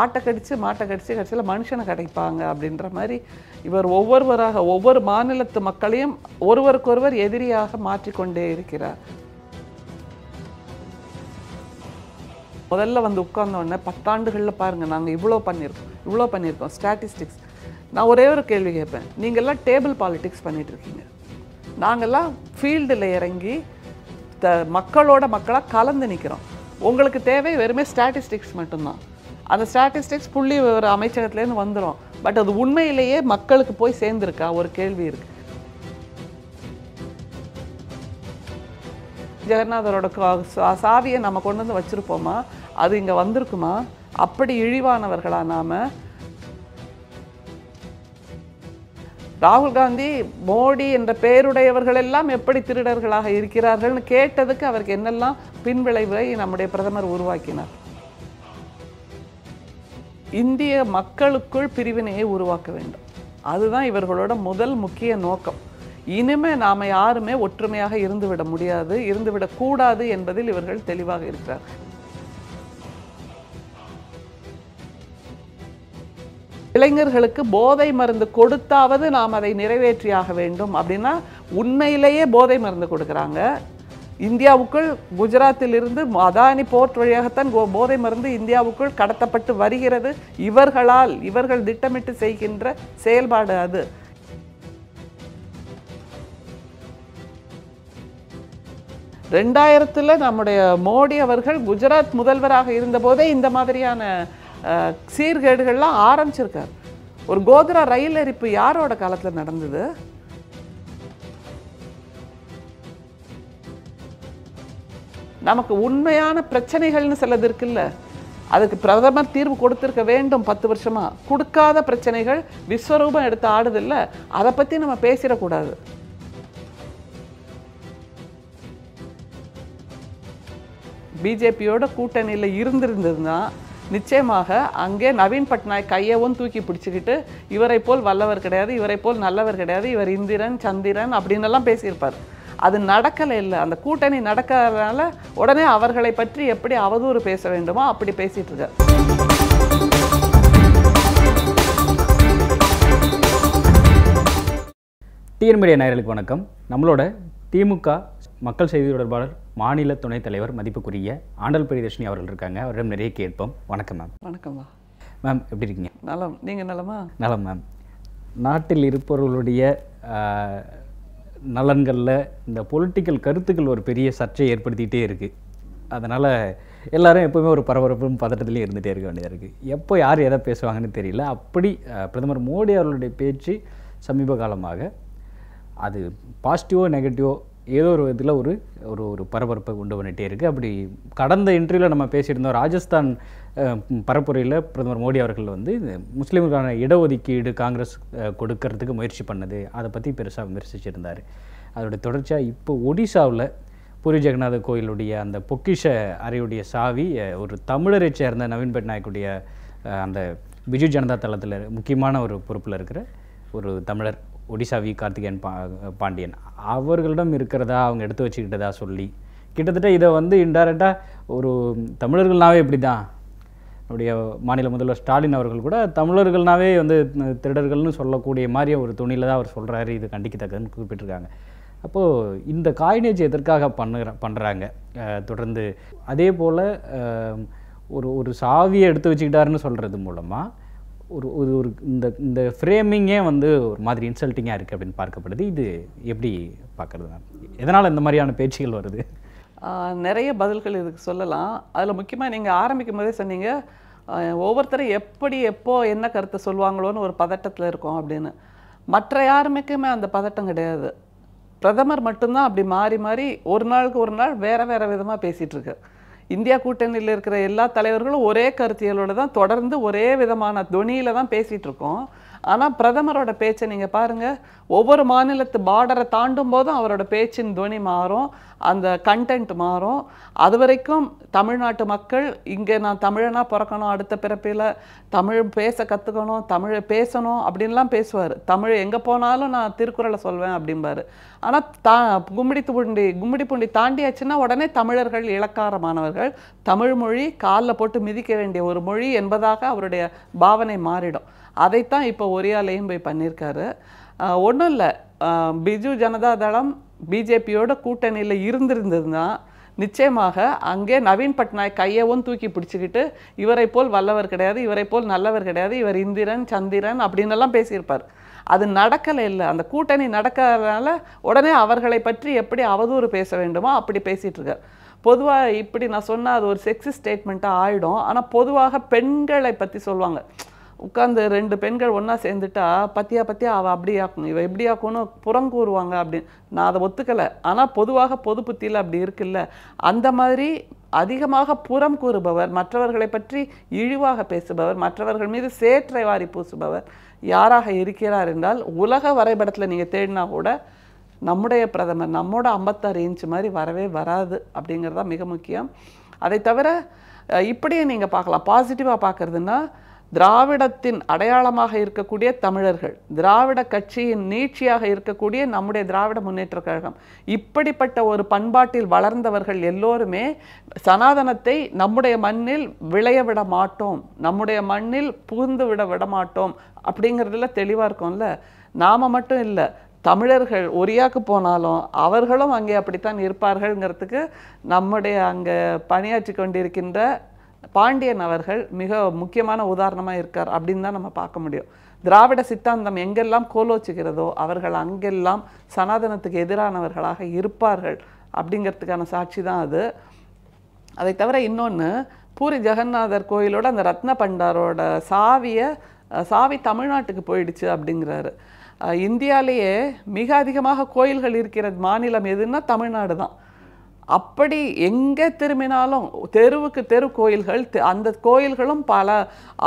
ஆட்டை கடித்து மாட்டை கடித்து கடைசியில் மனுஷனை கிடைப்பாங்க அப்படின்ற மாதிரி இவர் ஒவ்வொருவராக ஒவ்வொரு மாநிலத்து மக்களையும் ஒருவருக்கொருவர் எதிரியாக மாற்றிக்கொண்டே இருக்கிறார் முதல்ல வந்து உட்கார்ந்தோடனே பத்தாண்டுகளில் பாருங்கள் நாங்கள் இவ்வளோ பண்ணியிருக்கோம் இவ்வளோ பண்ணியிருக்கோம் ஸ்டாட்டிஸ்டிக்ஸ் நான் ஒரே ஒரு கேள்வி கேட்பேன் நீங்கள்லாம் டேபிள் பாலிட்டிக்ஸ் பண்ணிகிட்ருக்கீங்க நாங்கள்லாம் ஃபீல்டில் இறங்கி த மக்களோட மக்களாக கலந்து நிற்கிறோம் உங்களுக்கு தேவை வெறுமே ஸ்டாட்டிஸ்டிக்ஸ் மட்டும்தான் அந்த ஸ்டாட்டிஸ்டிக்ஸ் புள்ளி விவர அமைச்சகத்துலேருந்து வந்துடும் பட் அது உண்மையிலேயே மக்களுக்கு போய் சேர்ந்துருக்கா ஒரு கேள்வி இருக்குது ஜெகநாதரோட சாவியை நம்ம கொண்டு வந்து வச்சுருப்போமா அது இங்கே வந்திருக்குமா அப்படி இழிவானவர்களா நாம் ராகுல் காந்தி மோடி என்ற பெயருடையவர்கள் எல்லாம் எப்படி திருடர்களாக இருக்கிறார்கள்னு கேட்டதுக்கு அவருக்கு என்னெல்லாம் பின்விளைவை நம்முடைய பிரதமர் உருவாக்கினார் இந்திய மக்களுக்குள் பிரிவினையை உருவாக்க வேண்டும் அதுதான் இவர்களோட முதல் முக்கிய நோக்கம் இனிமே நாம் யாருமே ஒற்றுமையாக இருந்துவிட முடியாது இருந்துவிடக்கூடாது என்பதில் இவர்கள் தெளிவாக இருக்கிறார்கள் இளைஞர்களுக்கு போதை மருந்து கொடுத்தாவது நாம் அதை நிறைவேற்றியாக வேண்டும் அப்படின்னா உண்மையிலேயே போதை மருந்து கொடுக்குறாங்க இந்தியாவுக்குள் குஜராத்தில் இருந்து அதானி போர்ட் வழியாகத்தான் போதை மருந்து இந்தியாவுக்குள் கடத்தப்பட்டு வருகிறது இவர்களால் இவர்கள் திட்டமிட்டு செய்கின்ற செயல்பாடு அது ரெண்டாயிரத்தில் நம்முடைய மோடி அவர்கள் குஜராத் முதல்வராக இருந்தபோதே இந்த மாதிரியான சீர்கேடுகள்லாம் ஆரம்பிச்சிருக்கார் ஒரு கோத்ரா ரயில் எரிப்பு யாரோட காலத்தில் நடந்தது நமக்கு உண்மையான பிரச்சனைகள்னு சிலது இருக்குல்ல அதுக்கு பிரதமர் தீர்வு கொடுத்துருக்க வேண்டும் பத்து வருஷமாக கொடுக்காத பிரச்சனைகள் விஸ்வரூபம் எடுத்து ஆடுதில்ல அதை பற்றி நம்ம பேசிடக்கூடாது பிஜேபியோட கூட்டணியில் இருந்திருந்ததுன்னா நிச்சயமாக அங்கே நவீன் பட்நாயக் கையவும் தூக்கி பிடிச்சிக்கிட்டு இவரை போல் வல்லவர் கிடையாது இவரை போல் நல்லவர் கிடையாது இவர் இந்திரன் சந்திரன் அப்படின்னு எல்லாம் பேசியிருப்பார் அது நடக்கலை இல்லை அந்த கூட்டணி நடக்கிறதுனால உடனே அவர்களை பற்றி எப்படி அவதூறு பேச வேண்டுமோ அப்படி பேசிகிட்டு இருக்க டிஎன் மீடியா நேரலுக்கு வணக்கம் நம்மளோட திமுக மக்கள் செய்தி தொடர்பாளர் மாநில துணைத் தலைவர் மதிப்புக்குரிய ஆண்டல் பிரியதர்ஷினி அவர்கள் இருக்காங்க அவரிடம் நிறைய கேட்போம் வணக்கம் மேம் வணக்கம்மா மேம் எப்படி இருக்கீங்க நலம் நீங்கள் நலமா நலம் மேம் நாட்டில் இருப்பவர்களுடைய நலன்களில் இந்த பொலிட்டிக்கல் கருத்துக்கள் ஒரு பெரிய சர்ச்சையை ஏற்படுத்திகிட்டே இருக்குது அதனால் எல்லாரும் எப்போவுமே ஒரு பரபரப்பும் பதட்டத்துலேயும் இருந்துகிட்டே இருக்க வேண்டியதாக இருக்குது எப்போ யார் எதை பேசுவாங்கன்னு தெரியல அப்படி பிரதமர் மோடி அவர்களுடைய பேச்சு சமீப காலமாக அது பாசிட்டிவோ நெகட்டிவோ ஏதோ ஒரு இதில் ஒரு ஒரு ஒரு பரபரப்பை உண்டு வந்துகிட்டே இருக்குது அப்படி கடந்த இன்டர்வியூவில் நம்ம பேசியிருந்தோம் ராஜஸ்தான் பரப்புரையில் பிரதமர் மோடி அவர்கள் வந்து முஸ்லீம்களுக்கான இடஒதுக்கீடு காங்கிரஸ் கொடுக்கறதுக்கு முயற்சி பண்ணது அதை பற்றி பெருசாக விமர்சிச்சிருந்தார் அதோடைய தொடர்ச்சியாக இப்போ ஒடிசாவில் பூரி ஜெகநாத கோயிலுடைய அந்த பொக்கிஷ அறையுடைய சாவி ஒரு தமிழரை சேர்ந்த நவீன் பட்நாயக்குடைய அந்த பிஜு ஜனதா தளத்தில் முக்கியமான ஒரு பொறுப்பில் இருக்கிற ஒரு தமிழர் ஒடிசாவி கார்த்திகேயன் பா பாண்டியன் அவர்களிடம் இருக்கிறதா அவங்க எடுத்து வச்சுக்கிட்டதா சொல்லி கிட்டத்தட்ட இதை வந்து இன்டைரக்டாக ஒரு தமிழர்கள்னாவே இப்படி தான் உடைய மாநில முதல்வர் ஸ்டாலின் அவர்கள் கூட தமிழர்கள்னாவே வந்து திருடர்கள்னு சொல்லக்கூடிய மாதிரி ஒரு துணியில் தான் அவர் சொல்கிறாரு இது கண்டிக்கத்தக்கதுன்னு குறிப்பிட்டிருக்காங்க அப்போது இந்த காயினேஜ் எதற்காக பண்ணுற பண்ணுறாங்க தொடர்ந்து அதே போல் ஒரு ஒரு சாவியை எடுத்து வச்சுக்கிட்டாருன்னு சொல்கிறது மூலமாக ஒரு ஒரு ஒரு இந்த இந்த ஃப்ரேமிங்கே வந்து ஒரு மாதிரி இன்சல்ட்டிங்காக இருக்குது அப்படின்னு பார்க்கப்படுது இது எப்படி பார்க்குறது தான் எதனால் இந்த மாதிரியான பேச்சுகள் வருது நிறைய பதில்கள் இதுக்கு சொல்லலாம் அதில் முக்கியமாக நீங்கள் ஆரம்பிக்கும் போதே சொன்னீங்க ஒவ்வொருத்தரும் எப்படி எப்போ என்ன கருத்தை சொல்லுவாங்களோன்னு ஒரு பதட்டத்தில் இருக்கும் அப்படின்னு மற்ற யாருமேக்குமே அந்த பதட்டம் கிடையாது பிரதமர் மட்டும்தான் அப்படி மாறி மாறி ஒரு நாளுக்கு ஒரு நாள் வேறு வேறு விதமாக பேசிகிட்ருக்கு இந்தியா கூட்டணியில் இருக்கிற எல்லா தலைவர்களும் ஒரே கருத்தியலோடு தான் தொடர்ந்து ஒரே விதமான துணியில் தான் பேசிகிட்ருக்கோம் இருக்கோம் ஆனால் பிரதமரோட பேச்சை நீங்கள் பாருங்கள் ஒவ்வொரு மாநிலத்து பார்டரை தாண்டும் போதும் அவரோட பேச்சின் துவனி மாறும் அந்த கண்டென்ட் மாறும் அது வரைக்கும் தமிழ்நாட்டு மக்கள் இங்கே நான் தமிழனாக பிறக்கணும் அடுத்த பிறப்பில் தமிழ் பேச கற்றுக்கணும் தமிழை பேசணும் அப்படின்லாம் பேசுவார் தமிழ் எங்கே போனாலும் நான் திருக்குறளை சொல்வேன் அப்படிம்பார் ஆனால் தா கும்மிடி துண்டி கும்மிடி புண்டி தாண்டியாச்சுன்னா உடனே தமிழர்கள் இலக்காரமானவர்கள் தமிழ் மொழி காலில் போட்டு மிதிக்க வேண்டிய ஒரு மொழி என்பதாக அவருடைய பாவனை மாறிடும் அதைத்தான் இப்போ ஒரியாலையும் போய் பண்ணியிருக்காரு ஒன்றும் இல்லை பிஜு ஜனதா தளம் பிஜேபியோட கூட்டணியில் இருந்திருந்ததுன்னா நிச்சயமாக அங்கே நவீன் பட்நாயக் கையவும் தூக்கி பிடிச்சிக்கிட்டு இவரை போல் வல்லவர் கிடையாது இவரை போல் நல்லவர் கிடையாது இவர் இந்திரன் சந்திரன் அப்படின்னு எல்லாம் பேசியிருப்பார் அது நடக்கலை இல்லை அந்த கூட்டணி நடக்கிறதுனால உடனே அவர்களை பற்றி எப்படி அவதூறு பேச வேண்டுமோ அப்படி பேசிகிட்ருக்கார் பொதுவாக இப்படி நான் சொன்னால் அது ஒரு செக்ஸி ஸ்டேட்மெண்ட்டாக ஆகிடும் ஆனால் பொதுவாக பெண்களை பற்றி சொல்லுவாங்க உட்காந்து ரெண்டு பெண்கள் ஒன்றா சேர்ந்துட்டா பத்தியா பத்தியா அவள் அப்படி ஆக்கணும் இவள் எப்படி ஆக்கணும் புறம் கூறுவாங்க அப்படின்னு நான் அதை ஒத்துக்கலை ஆனால் பொதுவாக பொது புத்தியில் அப்படி இருக்குல்ல அந்த மாதிரி அதிகமாக புறம் கூறுபவர் மற்றவர்களை பற்றி இழிவாக பேசுபவர் மற்றவர்கள் மீது சேற்றை வாரி பூசுபவர் யாராக இருக்கிறார் என்றால் உலக வரைபடத்தில் நீங்கள் தேடினா கூட நம்முடைய பிரதமர் நம்மோட ஐம்பத்தாறு இன்ச்சு மாதிரி வரவே வராது அப்படிங்கிறது தான் மிக முக்கியம் அதை தவிர இப்படியே நீங்கள் பார்க்கலாம் பாசிட்டிவாக பார்க்குறதுன்னா திராவிடத்தின் அடையாளமாக இருக்கக்கூடிய தமிழர்கள் திராவிட கட்சியின் நீட்சியாக இருக்கக்கூடிய நம்முடைய திராவிட முன்னேற்ற கழகம் இப்படிப்பட்ட ஒரு பண்பாட்டில் வளர்ந்தவர்கள் எல்லோருமே சனாதனத்தை நம்முடைய மண்ணில் விளைய விட மாட்டோம் நம்முடைய மண்ணில் புகுந்து விட விட மாட்டோம் அப்படிங்கிறதுல தெளிவாக இருக்கும்ல நாம் மட்டும் இல்லை தமிழர்கள் ஒரியாக்கு போனாலும் அவர்களும் அங்கே அப்படித்தான் இருப்பார்கள்ங்கிறதுக்கு நம்முடைய அங்கே பணியாற்றி கொண்டிருக்கின்ற பாண்டியன் அவர்கள் மிக முக்கியமான உதாரணமாக இருக்கார் அப்படின்னு தான் நம்ம பார்க்க முடியும் திராவிட சித்தாந்தம் எங்கெல்லாம் கோலோச்சுகிறதோ அவர்கள் அங்கெல்லாம் சனாதனத்துக்கு எதிரானவர்களாக இருப்பார்கள் அப்படிங்கிறதுக்கான சாட்சி தான் அது அதை தவிர இன்னொன்று பூரி ஜெகநாதர் கோயிலோட அந்த ரத்ன பண்டாரோட சாவியை சாவி தமிழ்நாட்டுக்கு போயிடுச்சு அப்படிங்கிறாரு இந்தியாலேயே மிக அதிகமாக கோயில்கள் இருக்கிற மாநிலம் எதுன்னா தமிழ்நாடு தான் அப்படி எங்கே திரும்பினாலும் தெருவுக்கு தெரு கோயில்கள் அந்த கோயில்களும் பல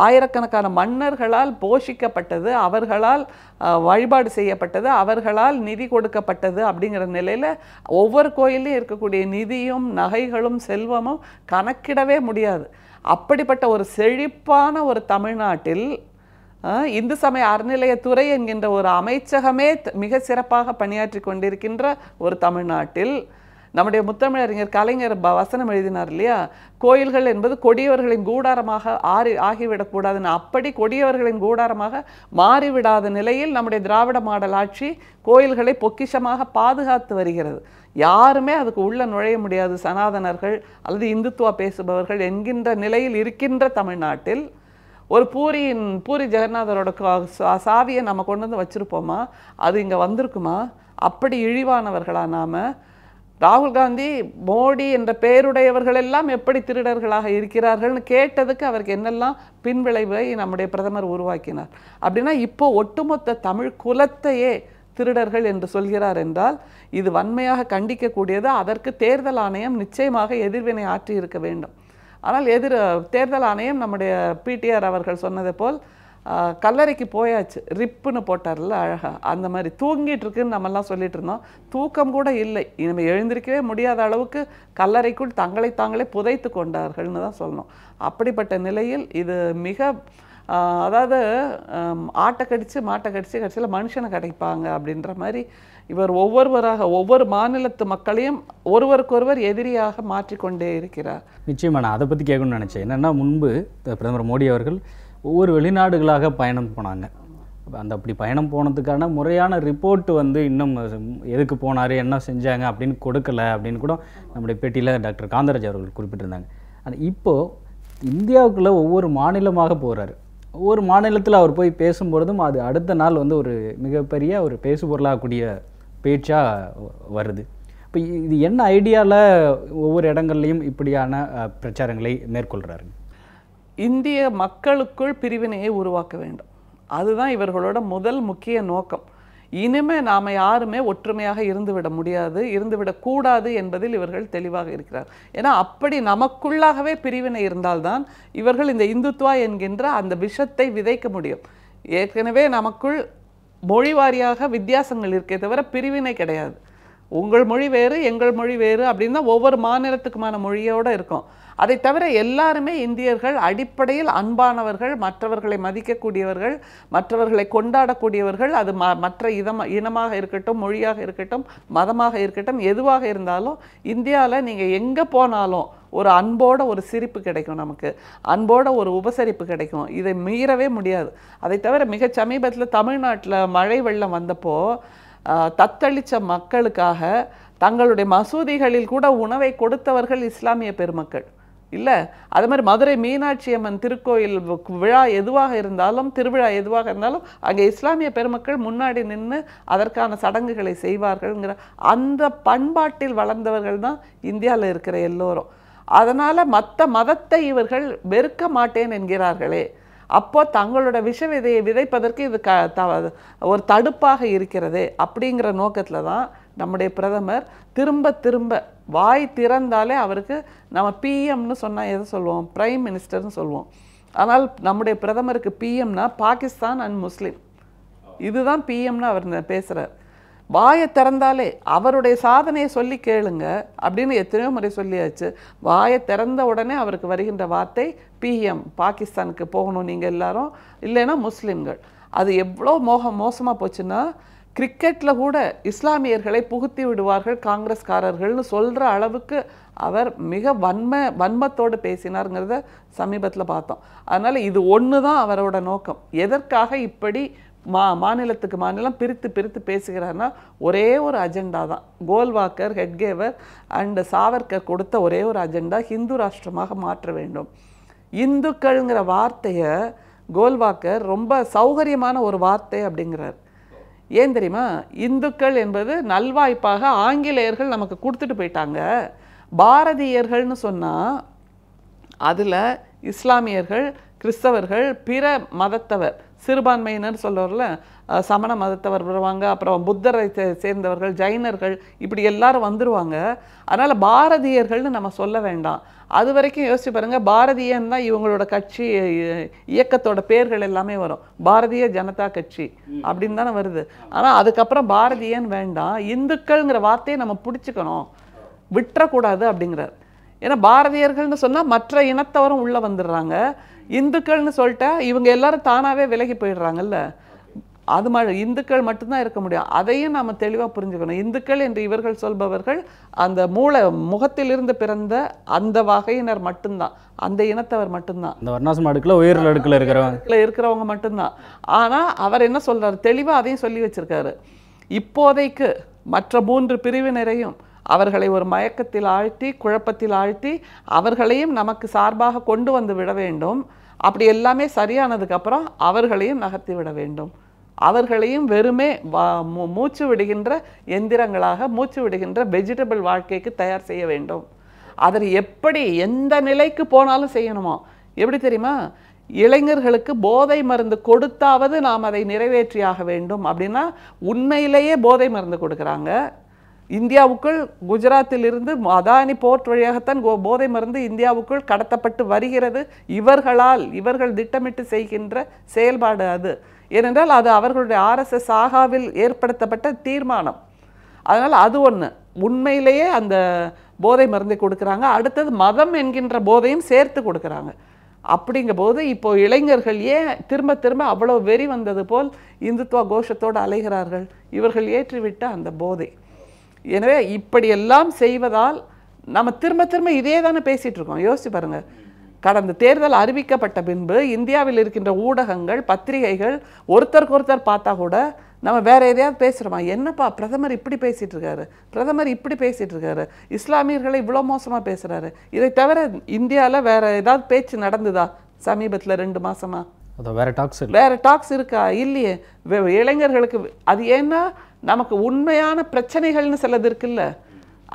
ஆயிரக்கணக்கான மன்னர்களால் போஷிக்கப்பட்டது அவர்களால் வழிபாடு செய்யப்பட்டது அவர்களால் நிதி கொடுக்கப்பட்டது அப்படிங்கிற நிலையில் ஒவ்வொரு கோயிலையும் இருக்கக்கூடிய நிதியும் நகைகளும் செல்வமும் கணக்கிடவே முடியாது அப்படிப்பட்ட ஒரு செழிப்பான ஒரு தமிழ்நாட்டில் இந்து சமய அறநிலையத்துறை என்கின்ற ஒரு அமைச்சகமே மிக சிறப்பாக பணியாற்றி கொண்டிருக்கின்ற ஒரு தமிழ்நாட்டில் நம்முடைய முத்தமிழறிஞர் கலைஞர் வசனம் எழுதினார் இல்லையா கோயில்கள் என்பது கொடியவர்களின் கூடாரமாக ஆறி ஆகிவிடக்கூடாதுன்னு அப்படி கொடியவர்களின் கூடாரமாக மாறிவிடாத நிலையில் நம்முடைய திராவிட மாடல் ஆட்சி கோயில்களை பொக்கிஷமாக பாதுகாத்து வருகிறது யாருமே அதுக்கு உள்ளே நுழைய முடியாது சனாதனர்கள் அல்லது இந்துத்துவா பேசுபவர்கள் என்கின்ற நிலையில் இருக்கின்ற தமிழ்நாட்டில் ஒரு பூரியின் பூரி ஜெகநாதரோட சாவியை நம்ம கொண்டு வந்து வச்சுருப்போமா அது இங்கே வந்திருக்குமா அப்படி இழிவானவர்களா நாம் ராகுல் காந்தி மோடி என்ற பெயருடையவர்கள் எல்லாம் எப்படி திருடர்களாக இருக்கிறார்கள்னு கேட்டதுக்கு அவருக்கு என்னெல்லாம் பின்விளைவை நம்முடைய பிரதமர் உருவாக்கினார் அப்படின்னா இப்போ ஒட்டுமொத்த தமிழ் குலத்தையே திருடர்கள் என்று சொல்கிறார் என்றால் இது வன்மையாக கண்டிக்கக்கூடியது அதற்கு தேர்தல் ஆணையம் நிச்சயமாக எதிர்வினை ஆற்றி இருக்க வேண்டும் ஆனால் எதிர் தேர்தல் ஆணையம் நம்முடைய பிடிஆர் அவர்கள் சொன்னதை போல் கல்லறைக்கு போயாச்சு ரிப்புன்னு போட்டார்ல அழகாக அந்த மாதிரி தூங்கிட்டு இருக்குன்னு நம்மெல்லாம் சொல்லிட்டு இருந்தோம் தூக்கம் கூட இல்லை நம்ம எழுந்திருக்கவே முடியாத அளவுக்கு கல்லறைக்குள் தங்களை தாங்களே புதைத்து கொண்டார்கள்னு தான் சொல்லணும் அப்படிப்பட்ட நிலையில் இது மிக அதாவது ஆட்டை கடித்து மாட்டை கடித்து கடைசியில் மனுஷனை கிடைப்பாங்க அப்படின்ற மாதிரி இவர் ஒவ்வொருவராக ஒவ்வொரு மாநிலத்து மக்களையும் ஒருவருக்கொருவர் எதிரியாக மாற்றிக்கொண்டே இருக்கிறார் நிச்சயமாக நான் அதை பற்றி கேட்கணும்னு நினச்சேன் என்னென்னா முன்பு பிரதமர் மோடி அவர்கள் ஒவ்வொரு வெளிநாடுகளாக பயணம் போனாங்க அந்த அப்படி பயணம் போனதுக்கான முறையான ரிப்போர்ட் வந்து இன்னும் எதுக்கு போனார் என்ன செஞ்சாங்க அப்படின்னு கொடுக்கல அப்படின்னு கூட நம்முடைய பேட்டியில் டாக்டர் காந்தராஜ் அவர்கள் குறிப்பிட்டிருந்தாங்க ஆனால் இப்போது இந்தியாவுக்குள்ளே ஒவ்வொரு மாநிலமாக போகிறாரு ஒவ்வொரு மாநிலத்தில் அவர் போய் பேசும்பொழுதும் அது அடுத்த நாள் வந்து ஒரு மிகப்பெரிய ஒரு பேசுபொருளாகக்கூடிய பேச்சாக வருது இப்போ இது என்ன ஐடியாவில் ஒவ்வொரு இடங்கள்லையும் இப்படியான பிரச்சாரங்களை மேற்கொள்கிறாருங்க இந்திய மக்களுக்குள் பிரிவினையை உருவாக்க வேண்டும் அதுதான் இவர்களோட முதல் முக்கிய நோக்கம் இனிமே நாம் யாருமே ஒற்றுமையாக இருந்துவிட முடியாது இருந்துவிடக்கூடாது என்பதில் இவர்கள் தெளிவாக இருக்கிறார் ஏன்னா அப்படி நமக்குள்ளாகவே பிரிவினை இருந்தால்தான் இவர்கள் இந்த இந்துத்வா என்கின்ற அந்த விஷத்தை விதைக்க முடியும் ஏற்கனவே நமக்குள் மொழி வாரியாக வித்தியாசங்கள் இருக்கே தவிர பிரிவினை கிடையாது உங்கள் மொழி வேறு எங்கள் மொழி வேறு அப்படின்னா ஒவ்வொரு மாநிலத்துக்குமான மொழியோடு இருக்கும் அதை தவிர எல்லாருமே இந்தியர்கள் அடிப்படையில் அன்பானவர்கள் மற்றவர்களை மதிக்கக்கூடியவர்கள் மற்றவர்களை கொண்டாடக்கூடியவர்கள் அது ம மற்ற இதமாக இனமாக இருக்கட்டும் மொழியாக இருக்கட்டும் மதமாக இருக்கட்டும் எதுவாக இருந்தாலும் இந்தியாவில் நீங்கள் எங்கே போனாலும் ஒரு அன்போட ஒரு சிரிப்பு கிடைக்கும் நமக்கு அன்போட ஒரு உபசரிப்பு கிடைக்கும் இதை மீறவே முடியாது அதை தவிர மிக சமீபத்தில் தமிழ்நாட்டில் மழை வெள்ளம் வந்தப்போ தத்தளித்த மக்களுக்காக தங்களுடைய மசூதிகளில் கூட உணவை கொடுத்தவர்கள் இஸ்லாமிய பெருமக்கள் இல்லை அது மாதிரி மதுரை மீனாட்சி அம்மன் திருக்கோயில் விழா எதுவாக இருந்தாலும் திருவிழா எதுவாக இருந்தாலும் அங்கே இஸ்லாமிய பெருமக்கள் முன்னாடி நின்று அதற்கான சடங்குகளை செய்வார்கள்ங்கிற அந்த பண்பாட்டில் வளர்ந்தவர்கள் தான் இந்தியாவில் இருக்கிற எல்லோரும் அதனால் மற்ற மதத்தை இவர்கள் வெறுக்க மாட்டேன் என்கிறார்களே அப்போ தங்களோட விஷ விதையை விதைப்பதற்கு இது க த ஒரு தடுப்பாக இருக்கிறது அப்படிங்கிற நோக்கத்தில் தான் நம்முடைய பிரதமர் திரும்ப திரும்ப வாய் திறந்தாலே அவருக்கு நம்ம பிஎம்னு சொன்னால் எதை சொல்லுவோம் ப்ரைம் மினிஸ்டர்னு சொல்லுவோம் ஆனால் நம்முடைய பிரதமருக்கு பிஎம்னா பாகிஸ்தான் அண்ட் முஸ்லீம் இதுதான் பிஎம்னு அவர் பேசுகிறார் வாயை திறந்தாலே அவருடைய சாதனையை சொல்லி கேளுங்க அப்படின்னு எத்தனையோ முறை சொல்லியாச்சு வாயை திறந்த உடனே அவருக்கு வருகின்ற வார்த்தை பிஎம் பாகிஸ்தானுக்கு போகணும் நீங்கள் எல்லாரும் இல்லைன்னா முஸ்லீம்கள் அது எவ்வளோ மோக மோசமாக போச்சுன்னா கிரிக்கெட்டில் கூட இஸ்லாமியர்களை புகுத்தி விடுவார்கள் காங்கிரஸ்காரர்கள்னு சொல்கிற அளவுக்கு அவர் மிக வன்ம வன்மத்தோடு பேசினாருங்கிறத சமீபத்தில் பார்த்தோம் அதனால் இது ஒன்று தான் அவரோட நோக்கம் எதற்காக இப்படி மா மாநிலத்துக்கு மாநிலம் பிரித்து பிரித்து பேசுகிறாருன்னா ஒரே ஒரு அஜெண்டா தான் கோல்வாக்கர் ஹெட்கேவர் அண்டு சாவர்கர் கொடுத்த ஒரே ஒரு அஜெண்டா ஹிந்து ராஷ்டிரமாக மாற்ற வேண்டும் இந்துக்கள்ங்கிற வார்த்தையை கோல்வாக்கர் ரொம்ப சௌகரியமான ஒரு வார்த்தை அப்படிங்கிறார் ஏன் தெரியுமா இந்துக்கள் என்பது நல்வாய்ப்பாக ஆங்கிலேயர்கள் நமக்கு கொடுத்துட்டு போயிட்டாங்க பாரதியர்கள்னு சொன்னால் அதில் இஸ்லாமியர்கள் கிறிஸ்தவர்கள் பிற மதத்தவர் சிறுபான்மையினர் சொல்லுவார்ல சமண மதத்தவர் வருவாங்க அப்புறம் புத்தரை சேர்ந்தவர்கள் ஜைனர்கள் இப்படி எல்லாரும் வந்துடுவாங்க அதனால் பாரதியர்கள்னு நம்ம சொல்ல வேண்டாம் அது வரைக்கும் யோசிச்சு பாருங்கள் பாரதியன் தான் இவங்களோட கட்சி இயக்கத்தோட பேர்கள் எல்லாமே வரும் பாரதிய ஜனதா கட்சி அப்படின்னு தானே வருது ஆனால் அதுக்கப்புறம் பாரதியன் வேண்டாம் இந்துக்கள்ங்கிற வார்த்தையை நம்ம பிடிச்சிக்கணும் விட்டுறக்கூடாது அப்படிங்கிறார் ஏன்னா பாரதியர்கள்னு சொன்னால் மற்ற இனத்தவரும் உள்ளே வந்துடுறாங்க இந்துக்கள்னு சொல்லிட்டா இவங்க எல்லாரும் தானாகவே விலகி போயிடுறாங்கல்ல அது மாதிரி இந்துக்கள் மட்டும்தான் இருக்க முடியும் அதையும் நாம் தெளிவாக புரிஞ்சுக்கணும் இந்துக்கள் என்று இவர்கள் சொல்பவர்கள் அந்த மூளை முகத்திலிருந்து பிறந்த அந்த வகையினர் மட்டும்தான் அந்த இனத்தவர் மட்டும்தான் வர்ணாசம் அடுக்கில் அடுக்கில் இருக்கிறவங்க இருக்கிறவங்க மட்டும்தான் ஆனால் அவர் என்ன சொல்கிறார் தெளிவாக அதையும் சொல்லி வச்சுருக்காரு இப்போதைக்கு மற்ற மூன்று பிரிவினரையும் அவர்களை ஒரு மயக்கத்தில் ஆழ்த்தி குழப்பத்தில் ஆழ்த்தி அவர்களையும் நமக்கு சார்பாக கொண்டு வந்து விட வேண்டும் அப்படி எல்லாமே சரியானதுக்கப்புறம் அவர்களையும் நகர்த்தி விட வேண்டும் அவர்களையும் வெறுமே மூச்சு விடுகின்ற எந்திரங்களாக மூச்சு விடுகின்ற வெஜிடபிள் வாழ்க்கைக்கு தயார் செய்ய வேண்டும் அதில் எப்படி எந்த நிலைக்கு போனாலும் செய்யணுமோ எப்படி தெரியுமா இளைஞர்களுக்கு போதை மருந்து கொடுத்தாவது நாம் அதை நிறைவேற்றியாக வேண்டும் அப்படின்னா உண்மையிலேயே போதை மருந்து கொடுக்குறாங்க இந்தியாவுக்குள் குஜராத்தில் இருந்து அதானி போர்ட் வழியாகத்தான் போதை மருந்து இந்தியாவுக்குள் கடத்தப்பட்டு வருகிறது இவர்களால் இவர்கள் திட்டமிட்டு செய்கின்ற செயல்பாடு அது ஏனென்றால் அது அவர்களுடைய ஆர்எஸ்எஸ் ஆகாவில் ஏற்படுத்தப்பட்ட தீர்மானம் அதனால் அது ஒன்று உண்மையிலேயே அந்த போதை மருந்தை கொடுக்குறாங்க அடுத்தது மதம் என்கின்ற போதையும் சேர்த்து கொடுக்குறாங்க அப்படிங்கும்போது இப்போது இளைஞர்கள் ஏன் திரும்ப திரும்ப அவ்வளோ வெறி வந்தது போல் இந்துத்துவ கோஷத்தோடு அலைகிறார்கள் இவர்கள் ஏற்றிவிட்ட அந்த போதை எனவே இப்படியெல்லாம் செய்வதால் நம்ம திரும்ப திரும்ப இதே தானே பேசிகிட்டு இருக்கோம் யோசிச்சு பாருங்கள் கடந்த தேர்தல் அறிவிக்கப்பட்ட பின்பு இந்தியாவில் இருக்கின்ற ஊடகங்கள் பத்திரிகைகள் ஒருத்தருக்கு ஒருத்தர் பார்த்தா கூட நம்ம வேற எதையாவது பேசுகிறோமா என்னப்பா பிரதமர் இப்படி பேசிகிட்டு இருக்காரு பிரதமர் இப்படி பேசிகிட்டு இருக்காரு இஸ்லாமியர்களை இவ்வளோ மோசமாக பேசுகிறாரு இதை தவிர இந்தியாவில் வேற ஏதாவது பேச்சு நடந்ததா சமீபத்தில் ரெண்டு மாதமாக வேற டாக்ஸ் வேறு டாக்ஸ் இருக்கா இல்லையே இளைஞர்களுக்கு அது ஏன்னா நமக்கு உண்மையான பிரச்சனைகள்னு சிலது இருக்குல்ல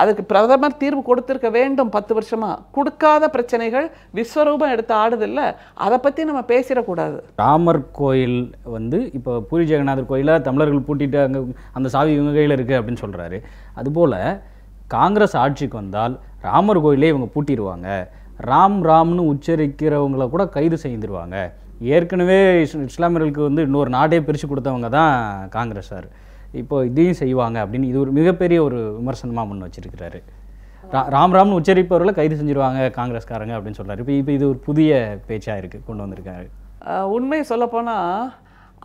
அதுக்கு பிரதமர் தீர்வு கொடுத்துருக்க வேண்டும் பத்து வருஷமாக கொடுக்காத பிரச்சனைகள் விஸ்வரூபம் எடுத்து ஆடுதில்ல அதை பற்றி நம்ம பேசிடக்கூடாது ராமர் கோயில் வந்து இப்போ பூரி ஜெகநாதர் கோயிலில் தமிழர்கள் பூட்டிட்டு அங்கே அந்த சாவி இவங்க கையில் இருக்குது அப்படின்னு சொல்கிறாரு அதுபோல் காங்கிரஸ் ஆட்சிக்கு வந்தால் ராமர் கோயிலே இவங்க பூட்டிடுவாங்க ராம் ராம்னு உச்சரிக்கிறவங்கள கூட கைது செய்திருவாங்க ஏற்கனவே இஸ்லாமியர்களுக்கு வந்து இன்னொரு நாடே பிரித்து கொடுத்தவங்க தான் காங்கிரஸார் இப்போ இதையும் செய்வாங்க அப்படின்னு இது ஒரு மிகப்பெரிய ஒரு விமர்சனமாக முன் வச்சிருக்கிறாரு ராம் உச்சரிப்பவர்களை கைது செஞ்சிருவாங்க காங்கிரஸ்காரங்க அப்படின்னு சொல்கிறாரு இப்போ இப்போ இது ஒரு புதிய பேச்சாக இருக்குது கொண்டு வந்திருக்காரு உண்மையை சொல்லப்போனால்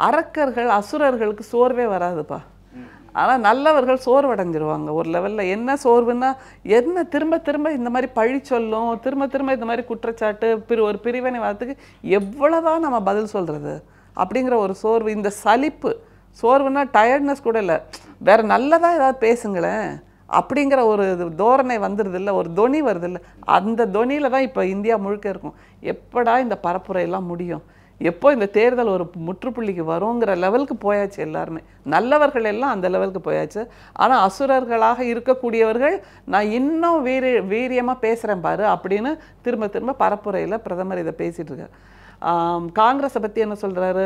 அரக்கர்கள் அசுரர்களுக்கு சோர்வே வராதுப்பா ஆனால் நல்லவர்கள் சோர்வடைஞ்சிருவாங்க ஒரு லெவலில் என்ன சோர்வுன்னா என்ன திரும்ப திரும்ப இந்த மாதிரி பழி சொல்லும் திரும்ப திரும்ப இந்த மாதிரி குற்றச்சாட்டு பிரி ஒரு பிரிவினை வரத்துக்கு எவ்வளோதான் நம்ம பதில் சொல்கிறது அப்படிங்கிற ஒரு சோர்வு இந்த சலிப்பு சோர்வுனா டயர்ட்னஸ் கூட இல்லை வேறு நல்லதாக ஏதாவது பேசுங்களேன் அப்படிங்கிற ஒரு தோரணை வந்துடுது இல்லை ஒரு துணி வருது இல்லை அந்த துணியில் தான் இப்போ இந்தியா முழுக்க இருக்கும் எப்படா இந்த பரப்புரையெல்லாம் முடியும் எப்போ இந்த தேர்தல் ஒரு முற்றுப்புள்ளிக்கு வருங்கிற லெவலுக்கு போயாச்சு எல்லாருமே நல்லவர்கள் எல்லாம் அந்த லெவலுக்கு போயாச்சு ஆனால் அசுரர்களாக இருக்கக்கூடியவர்கள் நான் இன்னும் வீரிய வீரியமாக பேசுகிறேன் பாரு அப்படின்னு திரும்ப திரும்ப பரப்புரையில் பிரதமர் இதை பேசிகிட்டு இருக்கார் காங்கிரஸை பற்றி என்ன சொல்கிறாரு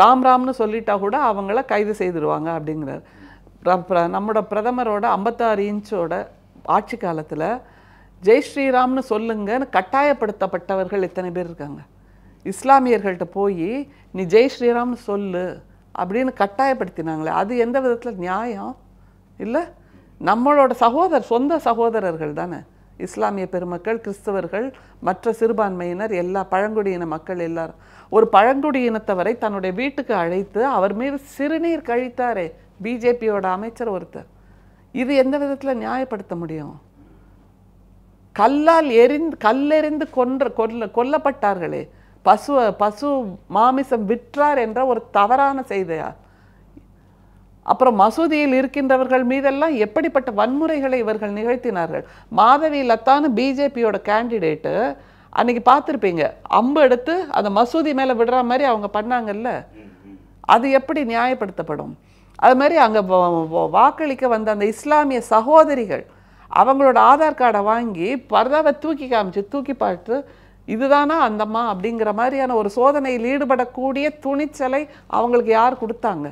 ராம் ராம்னு சொல்லிட்டா கூட அவங்கள கைது செய்திருவாங்க அப்படிங்கிறார் நம்மளோட பிரதமரோட ஐம்பத்தாறு இன்ச்சோட ஆட்சி காலத்தில் ஜெய் ஸ்ரீராம்னு சொல்லுங்கன்னு கட்டாயப்படுத்தப்பட்டவர்கள் எத்தனை பேர் இருக்காங்க இஸ்லாமியர்கள்ட்ட போய் நீ ஜெய் ஸ்ரீராம்னு சொல்லு அப்படின்னு கட்டாயப்படுத்தினாங்களே அது எந்த விதத்தில் நியாயம் இல்லை நம்மளோட சகோதரர் சொந்த சகோதரர்கள் தானே இஸ்லாமிய பெருமக்கள் கிறிஸ்தவர்கள் மற்ற சிறுபான்மையினர் எல்லா பழங்குடியின மக்கள் எல்லாரும் ஒரு பழங்குடியினத்தவரை தன்னுடைய வீட்டுக்கு அழைத்து அவர் மீது சிறுநீர் கழித்தாரே பிஜேபியோட அமைச்சர் ஒருத்தர் இது எந்த விதத்தில் நியாயப்படுத்த முடியும் கல்லால் எரிந்து கல்லெறிந்து கொன்ற கொல்ல கொல்லப்பட்டார்களே பசு பசு மாமிசம் விற்றார் என்ற ஒரு தவறான செய்தியா அப்புறம் மசூதியில் இருக்கின்றவர்கள் மீதெல்லாம் எப்படிப்பட்ட வன்முறைகளை இவர்கள் நிகழ்த்தினார்கள் மாதவி லத்தான்னு பிஜேபியோட கேண்டிடேட்டு அன்னைக்கு பார்த்துருப்பீங்க அம்பு எடுத்து அந்த மசூதி மேலே விடுற மாதிரி அவங்க பண்ணாங்கல்ல அது எப்படி நியாயப்படுத்தப்படும் அது மாதிரி அங்கே வாக்களிக்க வந்த அந்த இஸ்லாமிய சகோதரிகள் அவங்களோட ஆதார் கார்டை வாங்கி பரதாவை தூக்கி காமிச்சு தூக்கி பார்த்து இதுதானா அந்தம்மா அப்படிங்கிற மாதிரியான ஒரு சோதனையில் ஈடுபடக்கூடிய துணிச்சலை அவங்களுக்கு யார் கொடுத்தாங்க